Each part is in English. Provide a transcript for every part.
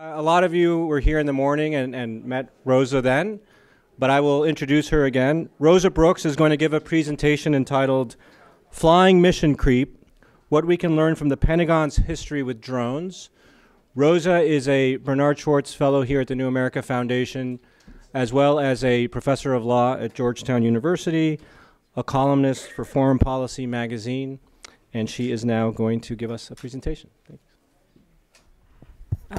Uh, a lot of you were here in the morning and, and met Rosa then, but I will introduce her again. Rosa Brooks is going to give a presentation entitled Flying Mission Creep What We Can Learn from the Pentagon's History with Drones. Rosa is a Bernard Schwartz Fellow here at the New America Foundation, as well as a professor of law at Georgetown University, a columnist for Foreign Policy magazine, and she is now going to give us a presentation.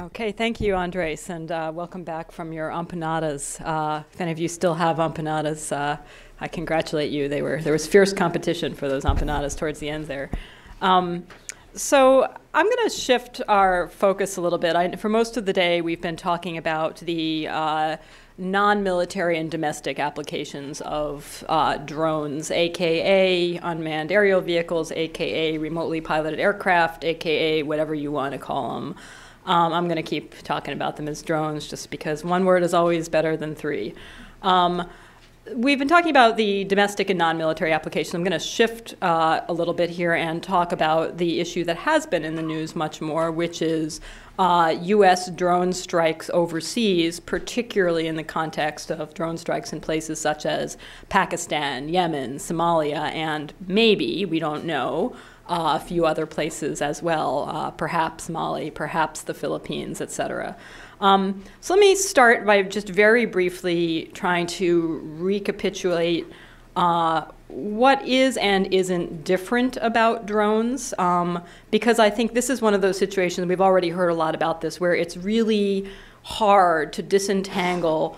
Okay, thank you, Andres, and uh, welcome back from your empanadas. Uh, if any of you still have empanadas, uh, I congratulate you. They were there was fierce competition for those empanadas towards the end there. Um, so I'm going to shift our focus a little bit. I, for most of the day, we've been talking about the uh, non-military and domestic applications of uh, drones, aka unmanned aerial vehicles, aka remotely piloted aircraft, aka whatever you want to call them. Um, I'm going to keep talking about them as drones just because one word is always better than three. Um, we've been talking about the domestic and non-military applications. I'm going to shift uh, a little bit here and talk about the issue that has been in the news much more, which is uh, U.S. drone strikes overseas, particularly in the context of drone strikes in places such as Pakistan, Yemen, Somalia, and maybe, we don't know, uh, a few other places as well, uh, perhaps Mali, perhaps the Philippines, etc. Um, so let me start by just very briefly trying to recapitulate uh, what is and isn't different about drones, um, because I think this is one of those situations, we've already heard a lot about this, where it's really hard to disentangle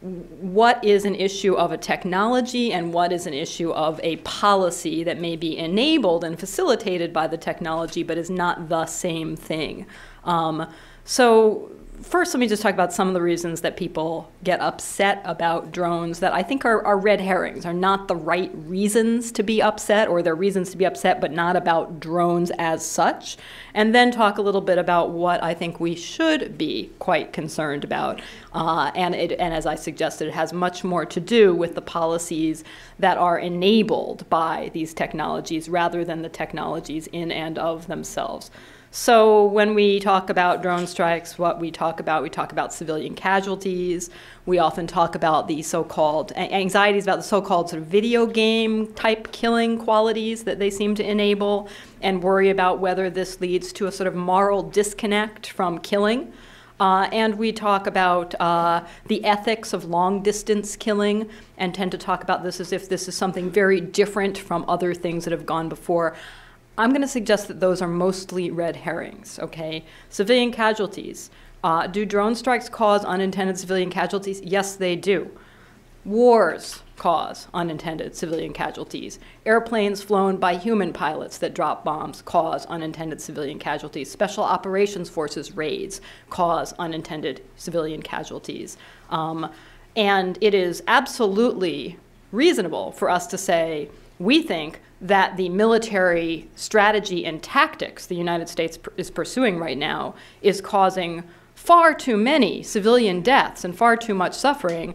what is an issue of a technology and what is an issue of a policy that may be enabled and facilitated by the technology but is not the same thing. Um, so first, let me just talk about some of the reasons that people get upset about drones that I think are, are red herrings, are not the right reasons to be upset, or they're reasons to be upset, but not about drones as such. And then talk a little bit about what I think we should be quite concerned about. Uh, and, it, and as I suggested, it has much more to do with the policies that are enabled by these technologies rather than the technologies in and of themselves. So when we talk about drone strikes, what we talk about, we talk about civilian casualties. We often talk about the so-called anxieties about the so-called sort of video game type killing qualities that they seem to enable and worry about whether this leads to a sort of moral disconnect from killing. Uh, and we talk about uh, the ethics of long distance killing and tend to talk about this as if this is something very different from other things that have gone before. I'm going to suggest that those are mostly red herrings, okay? Civilian casualties. Uh, do drone strikes cause unintended civilian casualties? Yes, they do. Wars cause unintended civilian casualties. Airplanes flown by human pilots that drop bombs cause unintended civilian casualties. Special operations forces raids cause unintended civilian casualties. Um, and it is absolutely reasonable for us to say, we think that the military strategy and tactics the United States is pursuing right now is causing far too many civilian deaths and far too much suffering,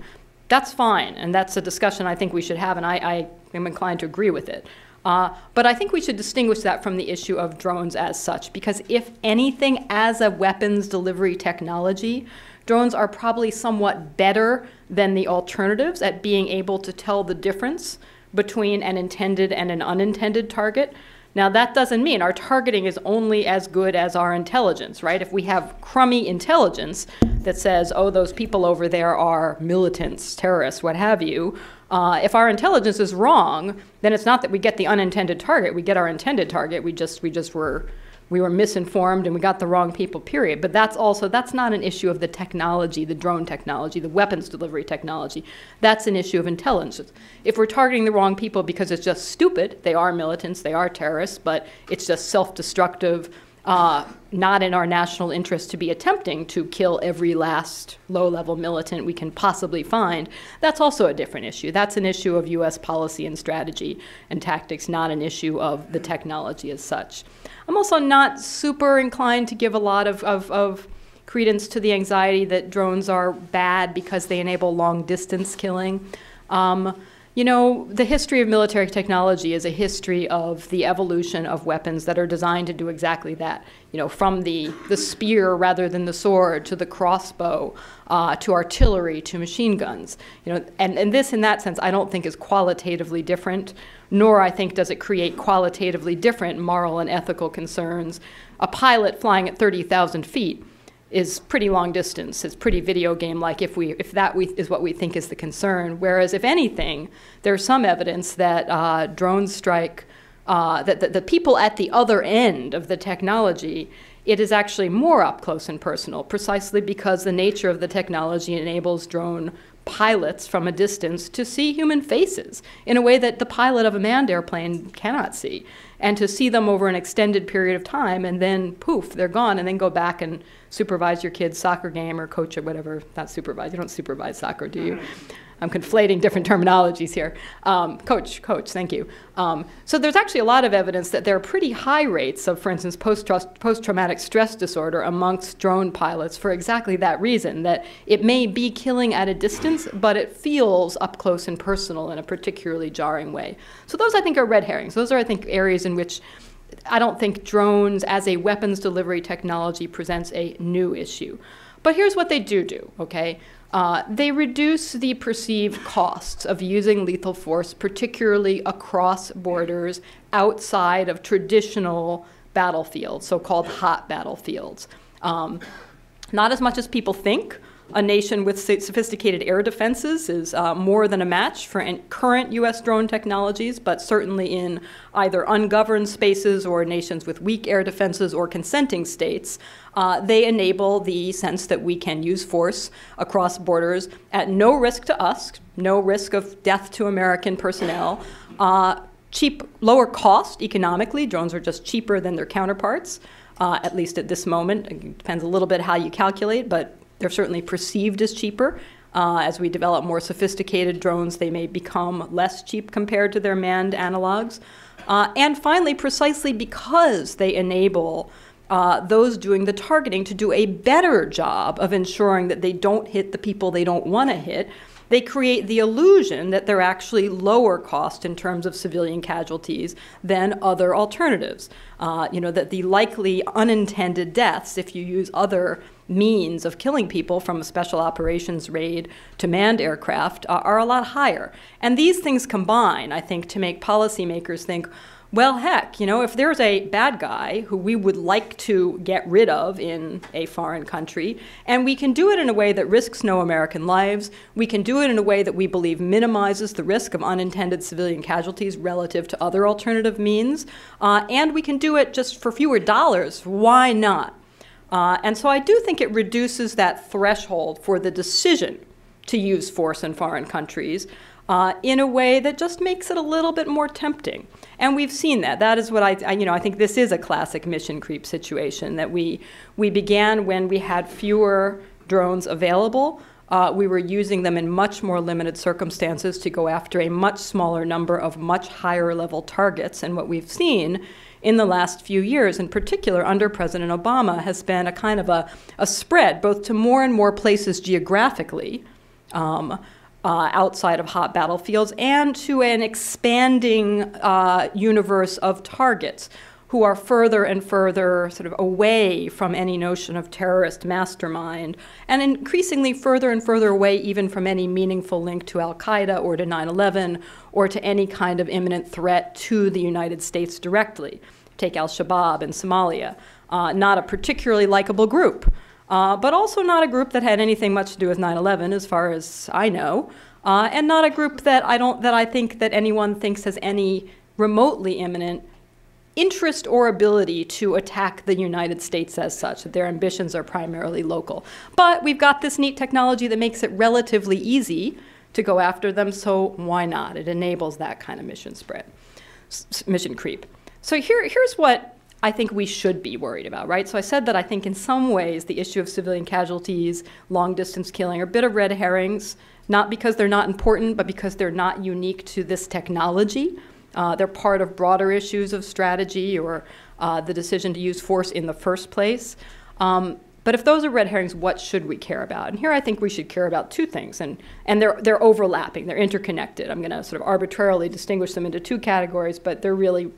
that's fine. And that's a discussion I think we should have, and I, I am inclined to agree with it. Uh, but I think we should distinguish that from the issue of drones as such, because if anything, as a weapons delivery technology, drones are probably somewhat better than the alternatives at being able to tell the difference between an intended and an unintended target. Now, that doesn't mean our targeting is only as good as our intelligence, right? If we have crummy intelligence that says, oh, those people over there are militants, terrorists, what have you, uh, if our intelligence is wrong, then it's not that we get the unintended target, we get our intended target, we just, we just were we were misinformed and we got the wrong people, period. But that's also, that's not an issue of the technology, the drone technology, the weapons delivery technology. That's an issue of intelligence. If we're targeting the wrong people because it's just stupid, they are militants, they are terrorists, but it's just self-destructive, uh, not in our national interest to be attempting to kill every last low level militant we can possibly find, that's also a different issue. That's an issue of US policy and strategy and tactics, not an issue of the technology as such. I'm also not super inclined to give a lot of, of, of credence to the anxiety that drones are bad because they enable long distance killing. Um, you know, the history of military technology is a history of the evolution of weapons that are designed to do exactly that. You know, from the, the spear rather than the sword to the crossbow uh, to artillery to machine guns. You know, and, and this, in that sense, I don't think is qualitatively different, nor I think does it create qualitatively different moral and ethical concerns. A pilot flying at 30,000 feet is pretty long distance. It's pretty video game like if we if that we, is what we think is the concern. Whereas if anything, there's some evidence that uh, strike uh, that, that the people at the other end of the technology. It is actually more up close and personal, precisely because the nature of the technology enables drone pilots from a distance to see human faces in a way that the pilot of a manned airplane cannot see, and to see them over an extended period of time, and then poof, they're gone, and then go back and supervise your kid's soccer game or coach or whatever. Not supervise, you don't supervise soccer, do you? I'm conflating different terminologies here. Um, coach, coach, thank you. Um, so there's actually a lot of evidence that there are pretty high rates of, for instance, post-traumatic stress disorder amongst drone pilots for exactly that reason, that it may be killing at a distance, but it feels up close and personal in a particularly jarring way. So those, I think, are red herrings. Those are, I think, areas in which I don't think drones as a weapons delivery technology presents a new issue. But here's what they do do, okay? Uh, they reduce the perceived costs of using lethal force, particularly across borders outside of traditional battlefields, so called hot battlefields. Um, not as much as people think, a nation with sophisticated air defenses is uh, more than a match for current U.S. drone technologies, but certainly in either ungoverned spaces or nations with weak air defenses or consenting states, uh, they enable the sense that we can use force across borders at no risk to us, no risk of death to American personnel. Uh, cheap, lower cost economically. Drones are just cheaper than their counterparts, uh, at least at this moment. It depends a little bit how you calculate, but they're certainly perceived as cheaper. Uh, as we develop more sophisticated drones, they may become less cheap compared to their manned analogs. Uh, and finally, precisely because they enable uh, those doing the targeting to do a better job of ensuring that they don't hit the people they don't want to hit, they create the illusion that they're actually lower cost in terms of civilian casualties than other alternatives. Uh, you know, that the likely unintended deaths, if you use other means of killing people from a special operations raid to manned aircraft are, are a lot higher. And these things combine, I think, to make policymakers think, well, heck, you know, if there's a bad guy who we would like to get rid of in a foreign country, and we can do it in a way that risks no American lives, we can do it in a way that we believe minimizes the risk of unintended civilian casualties relative to other alternative means, uh, and we can do it just for fewer dollars, why not? Uh, and so I do think it reduces that threshold for the decision to use force in foreign countries uh, in a way that just makes it a little bit more tempting. And we've seen that. That is what I, I, you know, I think this is a classic mission creep situation that we, we began when we had fewer drones available. Uh, we were using them in much more limited circumstances to go after a much smaller number of much higher level targets. And what we've seen in the last few years, in particular under President Obama, has been a kind of a, a spread both to more and more places geographically. Um, uh, outside of hot battlefields and to an expanding uh, universe of targets who are further and further sort of away from any notion of terrorist mastermind, and increasingly further and further away even from any meaningful link to Al Qaeda or to 9 11 or to any kind of imminent threat to the United States directly. Take Al Shabaab in Somalia, uh, not a particularly likable group. Uh, but also not a group that had anything much to do with 9/11, as far as I know, uh, and not a group that I don't that I think that anyone thinks has any remotely imminent interest or ability to attack the United States as such, that their ambitions are primarily local. But we've got this neat technology that makes it relatively easy to go after them, so why not? It enables that kind of mission spread, mission creep. So here, here's what I think we should be worried about, right? So I said that I think in some ways the issue of civilian casualties, long distance killing are a bit of red herrings, not because they're not important, but because they're not unique to this technology. Uh, they're part of broader issues of strategy or uh, the decision to use force in the first place. Um, but if those are red herrings, what should we care about? And here I think we should care about two things, and, and they're, they're overlapping, they're interconnected. I'm going to sort of arbitrarily distinguish them into two categories, but they're really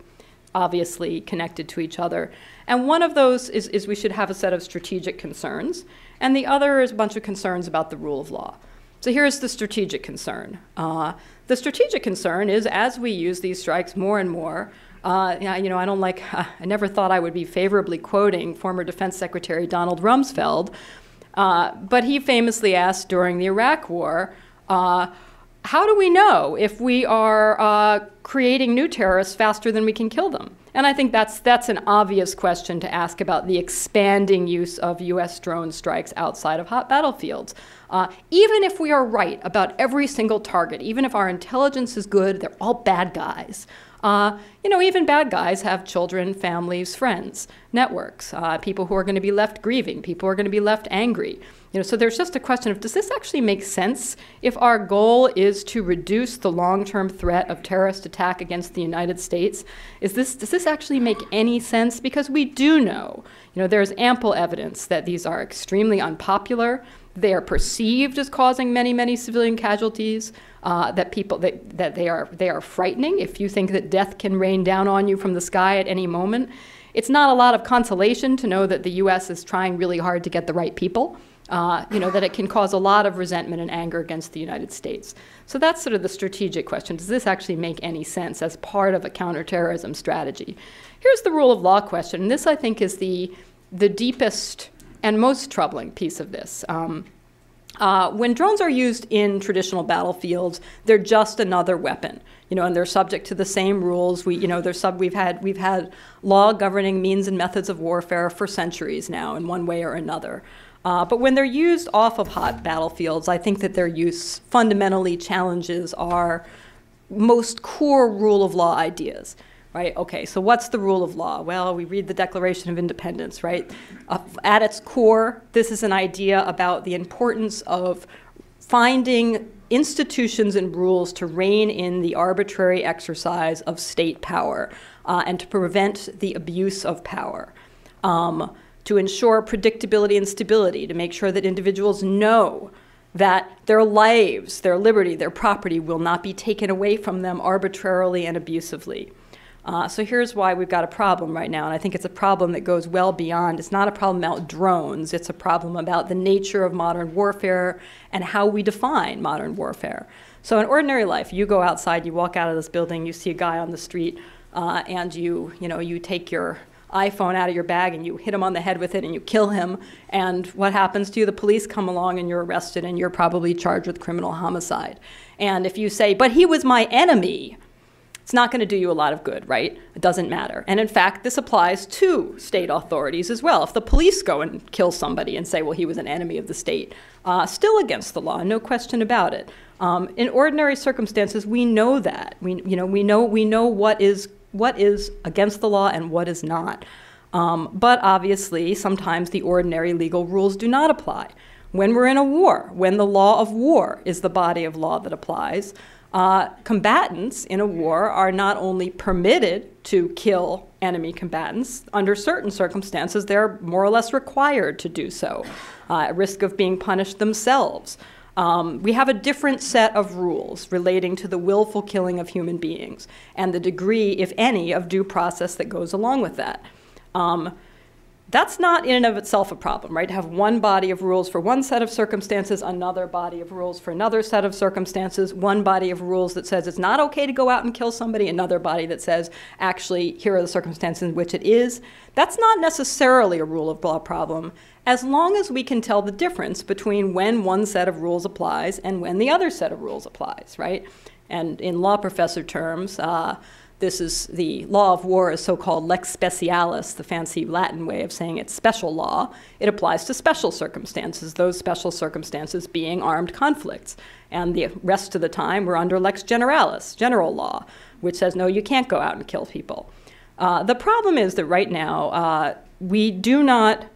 obviously connected to each other. And one of those is, is we should have a set of strategic concerns, and the other is a bunch of concerns about the rule of law. So here's the strategic concern. Uh, the strategic concern is as we use these strikes more and more, uh, you know, I don't like, uh, I never thought I would be favorably quoting former Defense Secretary Donald Rumsfeld, uh, but he famously asked during the Iraq War, uh, how do we know if we are uh, creating new terrorists faster than we can kill them? And I think that's, that's an obvious question to ask about the expanding use of U.S. drone strikes outside of hot battlefields. Uh, even if we are right about every single target, even if our intelligence is good, they're all bad guys. Uh, you know, even bad guys have children, families, friends, networks, uh, people who are going to be left grieving, people who are going to be left angry. You know, so there's just a question of does this actually make sense if our goal is to reduce the long-term threat of terrorist attack against the United States? Is this does this actually make any sense? Because we do know, you know, there's ample evidence that these are extremely unpopular they are perceived as causing many, many civilian casualties. Uh, that people that, that they are they are frightening. If you think that death can rain down on you from the sky at any moment, it's not a lot of consolation to know that the U.S. is trying really hard to get the right people. Uh, you know that it can cause a lot of resentment and anger against the United States. So that's sort of the strategic question: Does this actually make any sense as part of a counterterrorism strategy? Here's the rule of law question, and this I think is the the deepest and most troubling piece of this. Um, uh, when drones are used in traditional battlefields, they're just another weapon, you know, and they're subject to the same rules. We, you know, they're sub. We've had we've had law governing means and methods of warfare for centuries now, in one way or another. Uh, but when they're used off of hot battlefields, I think that their use fundamentally challenges our most core rule of law ideas right? Okay, so what's the rule of law? Well, we read the Declaration of Independence, right? Uh, at its core, this is an idea about the importance of finding institutions and rules to rein in the arbitrary exercise of state power uh, and to prevent the abuse of power. Um, to ensure predictability and stability, to make sure that individuals know that their lives, their liberty, their property will not be taken away from them arbitrarily and abusively. Uh, so here's why we've got a problem right now, and I think it's a problem that goes well beyond. It's not a problem about drones, it's a problem about the nature of modern warfare and how we define modern warfare. So in ordinary life, you go outside, you walk out of this building, you see a guy on the street, uh, and you, you know, you take your iPhone out of your bag and you hit him on the head with it and you kill him. And what happens to you? The police come along and you're arrested and you're probably charged with criminal homicide. And if you say, but he was my enemy, it's not going to do you a lot of good, right? It doesn't matter. And in fact, this applies to state authorities as well. If the police go and kill somebody and say, well, he was an enemy of the state, uh, still against the law, no question about it. Um, in ordinary circumstances, we know that. We, you know, we know, we know what, is, what is against the law and what is not. Um, but obviously, sometimes the ordinary legal rules do not apply. When we're in a war, when the law of war is the body of law that applies, uh, combatants in a war are not only permitted to kill enemy combatants, under certain circumstances, they're more or less required to do so, uh, at risk of being punished themselves. Um, we have a different set of rules relating to the willful killing of human beings and the degree, if any, of due process that goes along with that. Um, that's not in and of itself a problem, right? To have one body of rules for one set of circumstances, another body of rules for another set of circumstances, one body of rules that says it's not okay to go out and kill somebody, another body that says actually here are the circumstances in which it is. That's not necessarily a rule of law problem as long as we can tell the difference between when one set of rules applies and when the other set of rules applies, right? And in law professor terms, uh, this is the law of war is so-called lex specialis, the fancy Latin way of saying it's special law. It applies to special circumstances, those special circumstances being armed conflicts. And the rest of the time we're under lex generalis, general law, which says no, you can't go out and kill people. Uh, the problem is that right now uh, we do not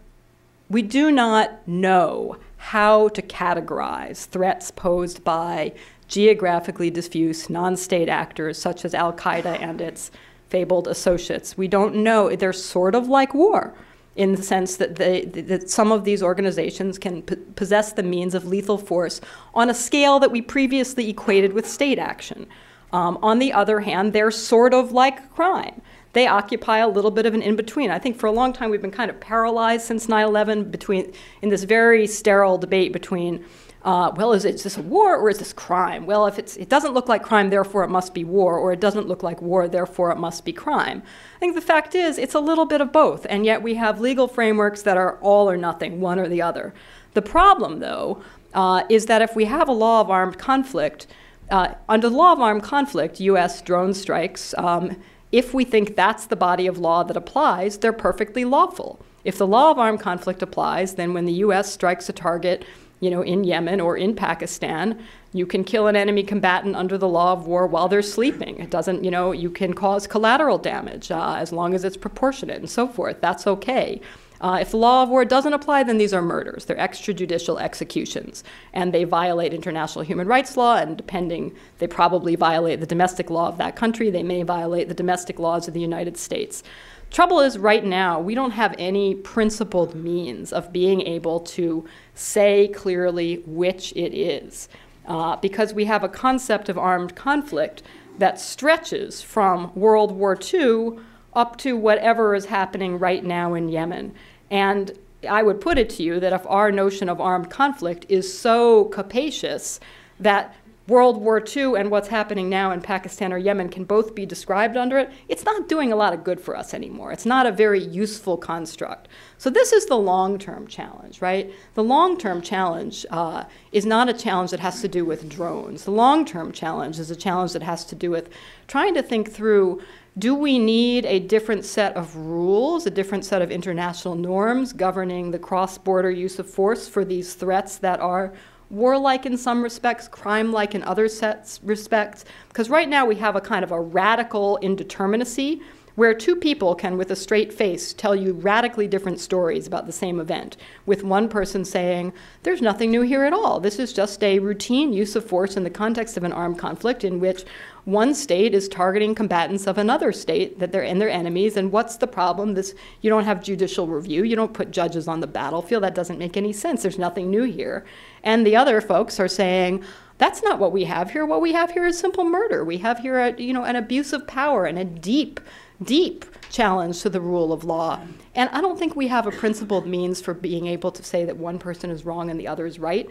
we do not know how to categorize threats posed by geographically diffuse non state actors such as Al Qaeda and its fabled associates. We don't know, they're sort of like war in the sense that, they, that some of these organizations can possess the means of lethal force on a scale that we previously equated with state action. Um, on the other hand, they're sort of like crime. They occupy a little bit of an in between. I think for a long time we've been kind of paralyzed since 9 11 between in this very sterile debate between uh, well, is, is, this a war or is this crime? Well, if it doesn't look like crime, therefore it must be war, or it doesn't look like war, therefore it must be crime. I think the fact is, it's a little bit of both, and yet we have legal frameworks that are all or nothing, one or the other. The problem, though, uh, is that if we have a law of armed conflict, uh, under the law of armed conflict, U.S. drone strikes, um, if we think that's the body of law that applies, they're perfectly lawful. If the law of armed conflict applies, then when the U.S. strikes a target you know, in Yemen or in Pakistan. You can kill an enemy combatant under the law of war while they're sleeping. It doesn't, you know, you can cause collateral damage uh, as long as it's proportionate and so forth. That's okay. Uh, if the law of war doesn't apply, then these are murders. They're extrajudicial executions, and they violate international human rights law. And depending, they probably violate the domestic law of that country. They may violate the domestic laws of the United States. Trouble is, right now, we don't have any principled means of being able to say clearly which it is, uh, because we have a concept of armed conflict that stretches from World War II up to whatever is happening right now in Yemen. And I would put it to you that if our notion of armed conflict is so capacious that World War II and what's happening now in Pakistan or Yemen can both be described under it, it's not doing a lot of good for us anymore. It's not a very useful construct. So, this is the long term challenge, right? The long term challenge uh, is not a challenge that has to do with drones. The long term challenge is a challenge that has to do with trying to think through do we need a different set of rules, a different set of international norms governing the cross border use of force for these threats that are warlike in some respects, crime like in other sets, respects? Because right now we have a kind of a radical indeterminacy where two people can, with a straight face, tell you radically different stories about the same event, with one person saying, There's nothing new here at all. This is just a routine use of force in the context of an armed conflict in which one state is targeting combatants of another state that they're in their enemies and what's the problem this you don't have judicial review you don't put judges on the battlefield that doesn't make any sense there's nothing new here and the other folks are saying that's not what we have here what we have here is simple murder we have here a, you know an abuse of power and a deep deep challenge to the rule of law. And I don't think we have a principled means for being able to say that one person is wrong and the other is right.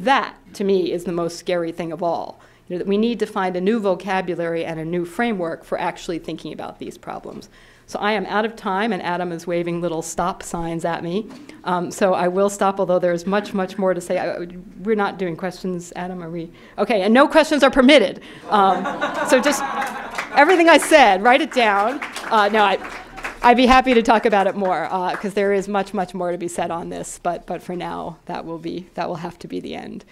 That, to me, is the most scary thing of all. You know, that we need to find a new vocabulary and a new framework for actually thinking about these problems. So I am out of time, and Adam is waving little stop signs at me. Um, so I will stop, although there's much, much more to say. I, we're not doing questions, Adam, are we? Okay, and no questions are permitted. Um, so just everything I said, write it down. Uh, no, I, I'd be happy to talk about it more because uh, there is much, much more to be said on this. But, but for now, that will, be, that will have to be the end.